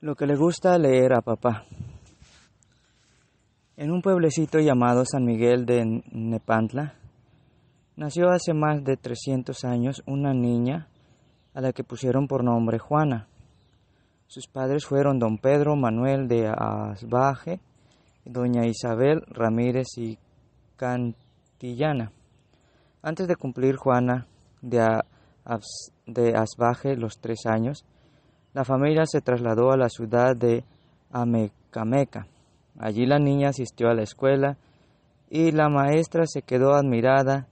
lo que le gusta leer a papá. En un pueblecito llamado San Miguel de Nepantla, nació hace más de 300 años una niña a la que pusieron por nombre Juana. Sus padres fueron don Pedro Manuel de Asbaje y doña Isabel Ramírez y Cantillana. Antes de cumplir Juana de, Asbaje los tres años, la familia se trasladó a la ciudad de Amecameca. Allí la niña asistió a la escuela y la maestra se quedó admirada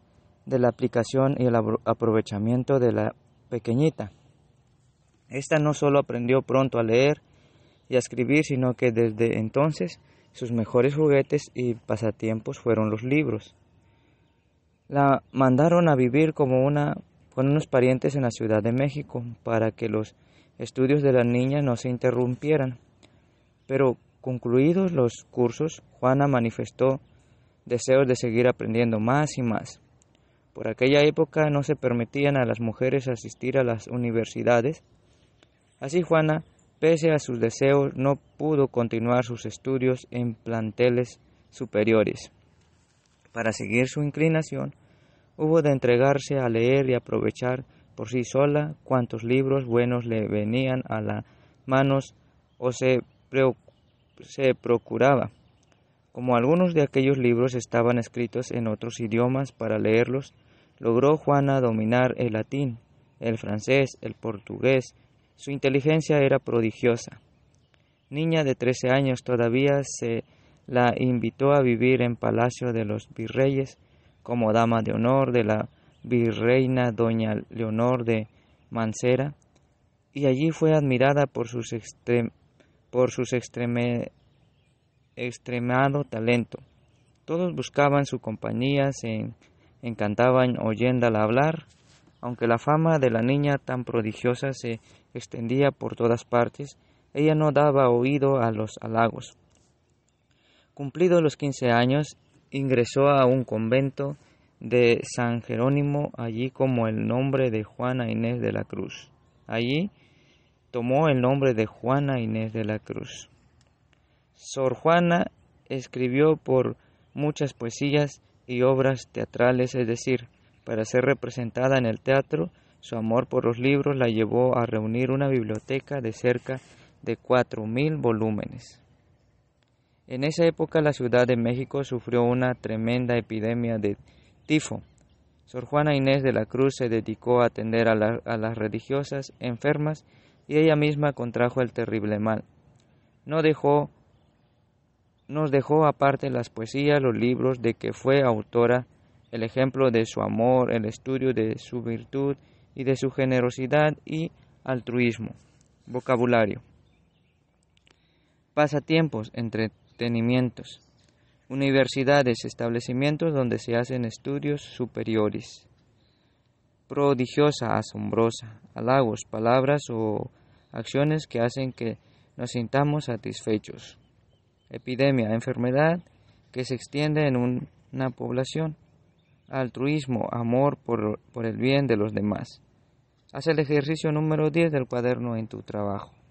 de la aplicación y el aprovechamiento de la pequeñita. Esta no solo aprendió pronto a leer y a escribir, sino que desde entonces sus mejores juguetes y pasatiempos fueron los libros. La mandaron a vivir como una, con unos parientes en la Ciudad de México para que los estudios de las niñas no se interrumpieran. Pero concluidos los cursos, Juana manifestó deseos de seguir aprendiendo más y más. Por aquella época no se permitían a las mujeres asistir a las universidades. Así Juana, pese a sus deseos, no pudo continuar sus estudios en planteles superiores. Para seguir su inclinación, hubo de entregarse a leer y aprovechar por sí sola cuántos libros buenos le venían a las manos o se, se procuraba. Como algunos de aquellos libros estaban escritos en otros idiomas para leerlos, logró Juana dominar el latín, el francés, el portugués. Su inteligencia era prodigiosa. Niña de trece años todavía se la invitó a vivir en Palacio de los Virreyes como dama de honor de la virreina doña Leonor de Mancera, y allí fue admirada por, sus por sus extremado talento. Todos buscaban su compañía, se encantaban oyéndola hablar, aunque la fama de la niña tan prodigiosa se extendía por todas partes, ella no daba oído a los halagos. Cumplidos los quince años, ingresó a un convento de San Jerónimo, allí como el nombre de Juana Inés de la Cruz. Allí tomó el nombre de Juana Inés de la Cruz. Sor Juana escribió por muchas poesías y obras teatrales, es decir, para ser representada en el teatro, su amor por los libros la llevó a reunir una biblioteca de cerca de 4.000 volúmenes. En esa época la Ciudad de México sufrió una tremenda epidemia de tifo. Sor Juana Inés de la Cruz se dedicó a atender a, las religiosas enfermas y ella misma contrajo el terrible mal. No dejó, nos dejó aparte las poesías, los libros de que fue autora, el ejemplo de su amor, el estudio de su virtud y de su generosidad y altruismo. Vocabulario. Pasatiempos, entretenimientos universidades, establecimientos donde se hacen estudios superiores. Prodigiosa, asombrosa, halagos, palabras o acciones que hacen que nos sintamos satisfechos. Epidemia, enfermedad que se extiende en una población. Altruismo, amor por, por el bien de los demás. Haz el ejercicio número 10 del cuaderno en tu trabajo.